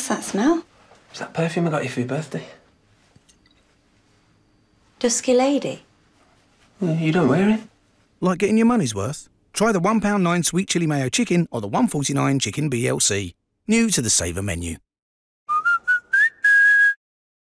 What's that smell? It's that perfume I got you for your birthday. Dusky Lady? You don't wear it. Like getting your money's worth? Try the pound nine sweet chili mayo chicken or the one forty nine chicken BLC. New to the Saver menu.